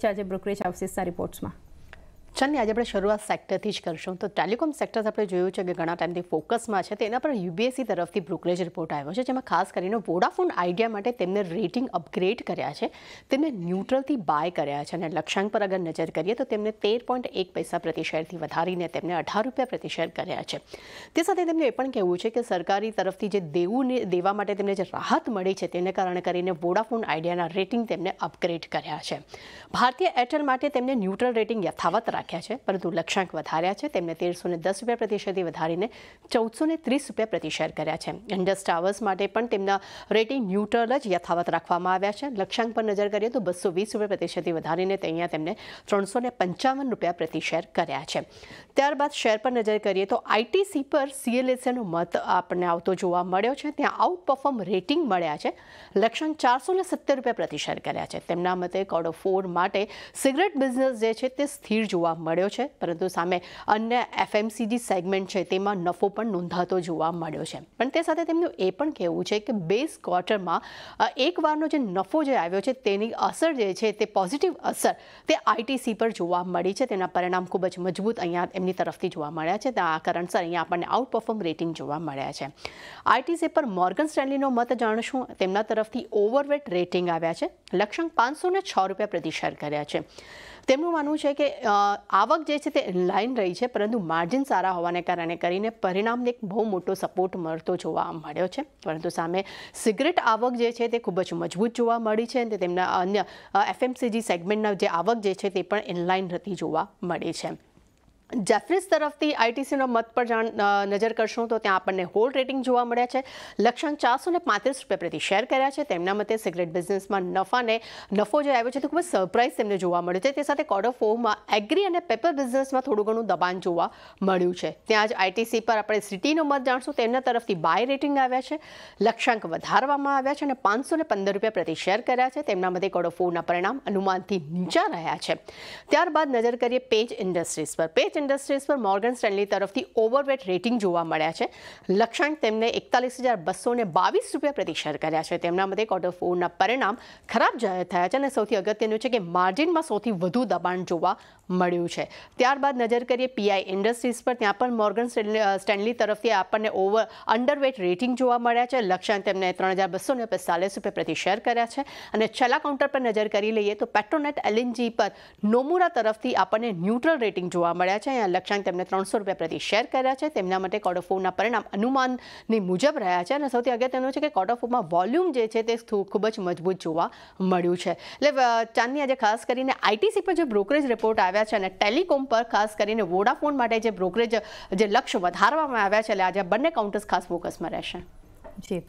ચાર્જે brokerage આવશે સારી રિપોર્ટ્સમાં અને આજે આપણે શરૂઆત સેક્ટર થી જ કરશું તો ટેલિકોમ સેક્ટર આપણે જોયું છે કે ઘણા ટાઈમથી ફોકસ માં છે તેના પર UBS તરફથી બ્લુસ્કલેર રિપોર્ટ આવ્યો છે જેમાં ખાસ કરીને Vodafone Idea માટે તેમણે રેટિંગ અપગ્રેડ કર્યા છે તેમણે ન્યુટ્રલ થી બાય કર્યા છે અને લક્ષ્યાંક પર અગર નજર કરીએ તો તેમણે 13.1 પૈસા પ્રતિ શેર થી વધારીને તેમણે ₹18 પ્રતિ શેર કર્યા છે તે સાથે તેમણે એ પણ કહ્યું છે કે સરકારી તરફથી જે દેવું દેવા માટે તેમને જે રાહત મળી છે તેના કારણે કરીને Vodafone Idea ના રેટિંગ તેમણે અપગ્રેડ કર્યા છે ભારતીય Airtel માટે તેમણે ન્યુટ્રલ રેટિંગ યથાવત રાખ્યું છે પરંતુ લક્ષ્યાંક વધાર્યા છે તેમણે ₹1310% વધારીને ₹1430 પ્રતિ શેર કર્યા છે અન્ડરસ્ટાવર્સ માટે પણ તેમનો રેટિંગ ન્યુટ્રલ જ યથાવત રાખવામાં આવ્યા છે લક્ષ્યાંક પર નજર કરીએ તો 220% વધારીને ત્યાં તેમણે ₹355 પ્રતિ શેર કર્યા છે ત્યારબાદ શેર પર નજર કરીએ તો ITC પર CLSA નો મત આપને આવતો જોવા મળ્યો છે ત્યાં આઉટ પરફોર્મ રેટિંગ મળ્યા છે લક્ષણ ₹470 પ્રતિ શેર કર્યા છે તેમનો મતે કોડ ઓફ 4 માટે સિગરેટ બિઝનેસ જે છે તે સ્થિર જોવા મળ્યો છે પરંતુ સામે અન્ય એફએમસીજી સેગમેન્ટ છે તેમાં નફો પણ નોંધાતો જોવા મળ્યો છે પણ તે સાથે તેમનું એ પણ કહેવું છે કે બેસ क्वार्टરમાં એકવારનો જે નફો જે આવ્યો છે તેની અસર જે છે તે પોઝિટિવ અસર તે આઈટીસી પર જોવા મળી છે તેના પરિણામ ખૂબ જ મજબૂત અહીંયા એમની તરફથી જોવા મળ્યા છે તો આ કારણસર અહીંયા આપણે આઉટ પરફોર્મ રેટિંગ જોવા મળ્યા છે આઈટીસી પર મોર્ગન સ્ แต ન્ડલીનો મત જાણશું તેમના તરફથી ઓવરવેટ રેટિંગ આવ્યા છે લક્ષ્યાંક ₹506 પ્રતિ શેર કર્યા છે તેમનું માનવું છે કે આવક જે છે તે ઇનલાઇન રહી છે પરંતુ માર્જિન સારા હોવાને કારણે કરીને પરિણામને એક બહુ મોટો સપોર્ટ મળતો જોવા મળ્યો છે પરંતુ સામે સિગરેટ આવક જે છે તે ખૂબ જ મજબૂત જોવા મળી છે અને તેમના અન્ય એફએમસીજી સેગમેન્ટના જે આવક જે છે તે પણ ઇનલાઇન રહેતી જોવા મળી છે જેફ્રિસ તરફથી આઈટીસીનો મત પર જો નજર કરશું તો ત્યાં આપણે હોલ રેટિંગ જોવા મળ્યા છે લક્ષણ ₹435 પ્રતિ શેર કર્યા છે તેમના મતે સિગરેટ બિઝનેસમાં નફાને નફો જે આવ્યો છે તો કમ સરપ્રાઈઝ તેમણે જોવા મળ્યું છે તે સાથે કોડ ઓફ ફોર્મમાં એગ્રી અને પેપર બિઝનેસમાં થોડો ઘણો દબાન જોવા મળ્યું છે ત્યાં જ આઈટીસી પર આપણે સિટીનો મત જાણશું તેના તરફથી બાય રેટિંગ આવ્યા છે લક્ષ્યાંક વધારવામાં આવ્યા છે અને ₹515 પ્રતિ શેર કર્યા છે તેમના મતે કોડ ઓફ ફોર્મના પરિણામ અનુમાનથી નીચે રહ્યા છે ત્યાર બાદ નજર કરીએ પેજ ઇન્ડસ્ટ્રીઝ પર પેજ इंडस्ट्रीज पर मॉर्गन स्टेनली तरफ थी ओवरवेट रेटिंग જોવા મળ્યા છે લક્ષ્યાંક તેમણે 41222 રૂપ પ્રતિ શેર કર્યા છે તેમના માટે क्वार्टर 4 ના પરિણામ ખરાબ જાય હતા એટલે સૌથી અગત્યનું છે કે માર્જિનમાં સૌથી વધુ દબાણ જોવા મળ્યું છે ત્યારબાદ નજર કરીએ PI ઇન્ડસ્ટ્રીઝ પર ત્યાં પર મોર્ગન સ્ટેન્ડલી તરફથી આપણે ઓવર અન્ડરવેટ રેટિંગ જોવા મળ્યા છે લક્ષ્યાંક તેમણે 3245 રૂપ પ્રતિ શેર કર્યા છે અને છેલા કાઉન્ટર પર નજર કરી લઈએ તો પેટ્રોનેટ એલએનજી પર નોમુરા તરફથી આપણે ન્યુટ્રલ રેટિંગ જોવા મળ્યા છે આ લક્ષ્યાંક તેમણે ત્રણસો રૂપિયા પ્રતિ શેર કર્યા છે તેમના માટે કોર્ટ ઓફ ફોરના પરિણામ અનુમાનની મુજબ રહ્યા છે અને સૌથી અગત્યનું છે કે કોર્ટ ઓફ ફોરમાં વોલ્યુમ જે છે તે ખૂબ જ મજબૂત જોવા મળ્યું છે એટલે ચાંદની આજે ખાસ કરીને આઈટીસી પર જે બ્રોકરેજ રિપોર્ટ આવ્યા છે અને ટેલિકોમ પર ખાસ કરીને વોડાફોન માટે જે બ્રોકરેજ જે લક્ષ્ય વધારવામાં આવ્યા છે એટલે આજે બંને કાઉન્ટર્સ ખાસ ફોકસમાં રહેશે જી